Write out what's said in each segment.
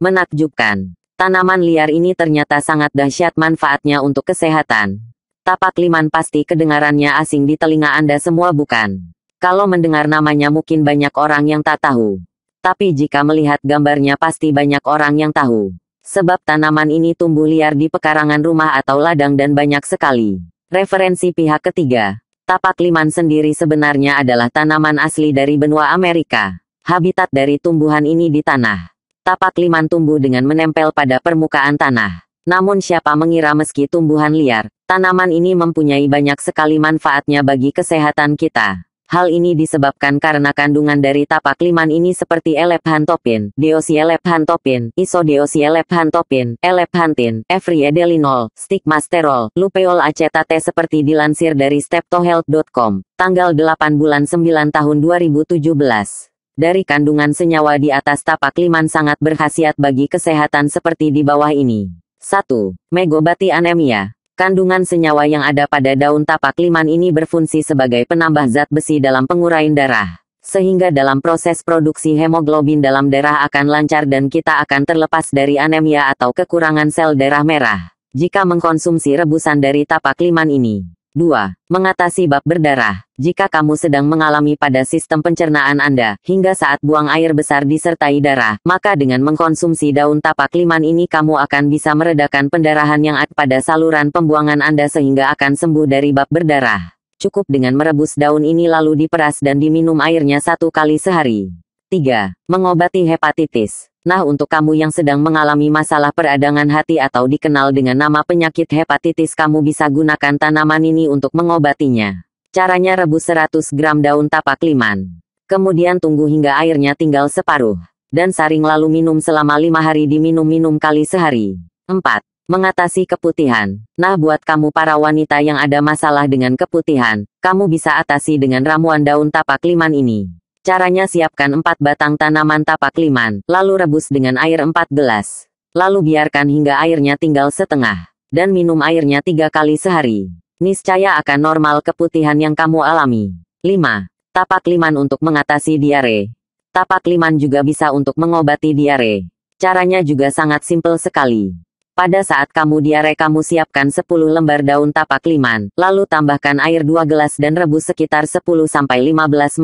Menakjubkan. Tanaman liar ini ternyata sangat dahsyat manfaatnya untuk kesehatan. Tapak liman pasti kedengarannya asing di telinga Anda semua bukan? Kalau mendengar namanya mungkin banyak orang yang tak tahu. Tapi jika melihat gambarnya pasti banyak orang yang tahu. Sebab tanaman ini tumbuh liar di pekarangan rumah atau ladang dan banyak sekali. Referensi pihak ketiga. Tapak liman sendiri sebenarnya adalah tanaman asli dari benua Amerika. Habitat dari tumbuhan ini di tanah Tapak liman tumbuh dengan menempel pada permukaan tanah. Namun siapa mengira meski tumbuhan liar, tanaman ini mempunyai banyak sekali manfaatnya bagi kesehatan kita. Hal ini disebabkan karena kandungan dari tapak liman ini seperti elephantopin, deosielephanthopin, isodeosielephanthopin, elephantin, efriedelinol, stigmasterol, lupeol acetate seperti dilansir dari steptohealth.com, tanggal 8 bulan 9 tahun 2017 dari kandungan senyawa di atas tapak liman sangat berkhasiat bagi kesehatan seperti di bawah ini. 1. Megobati anemia. Kandungan senyawa yang ada pada daun tapak liman ini berfungsi sebagai penambah zat besi dalam penguraian darah. Sehingga dalam proses produksi hemoglobin dalam darah akan lancar dan kita akan terlepas dari anemia atau kekurangan sel darah merah. Jika mengkonsumsi rebusan dari tapak liman ini. 2. Mengatasi bab berdarah. Jika kamu sedang mengalami pada sistem pencernaan Anda, hingga saat buang air besar disertai darah, maka dengan mengkonsumsi daun tapak liman ini kamu akan bisa meredakan pendarahan yang ada pada saluran pembuangan Anda sehingga akan sembuh dari bab berdarah. Cukup dengan merebus daun ini lalu diperas dan diminum airnya satu kali sehari. 3. Mengobati hepatitis. Nah untuk kamu yang sedang mengalami masalah peradangan hati atau dikenal dengan nama penyakit hepatitis kamu bisa gunakan tanaman ini untuk mengobatinya. Caranya rebus 100 gram daun tapak liman. Kemudian tunggu hingga airnya tinggal separuh. Dan saring lalu minum selama 5 hari diminum-minum kali sehari. 4. Mengatasi keputihan. Nah buat kamu para wanita yang ada masalah dengan keputihan, kamu bisa atasi dengan ramuan daun tapak liman ini. Caranya siapkan 4 batang tanaman tapak liman, lalu rebus dengan air 4 gelas. Lalu biarkan hingga airnya tinggal setengah. Dan minum airnya tiga kali sehari. Niscaya akan normal keputihan yang kamu alami. 5. Tapak liman untuk mengatasi diare. Tapak liman juga bisa untuk mengobati diare. Caranya juga sangat simpel sekali. Pada saat kamu diare kamu siapkan 10 lembar daun tapak liman, lalu tambahkan air 2 gelas dan rebus sekitar 10-15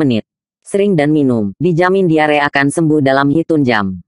menit sering dan minum, dijamin diare akan sembuh dalam hitung jam.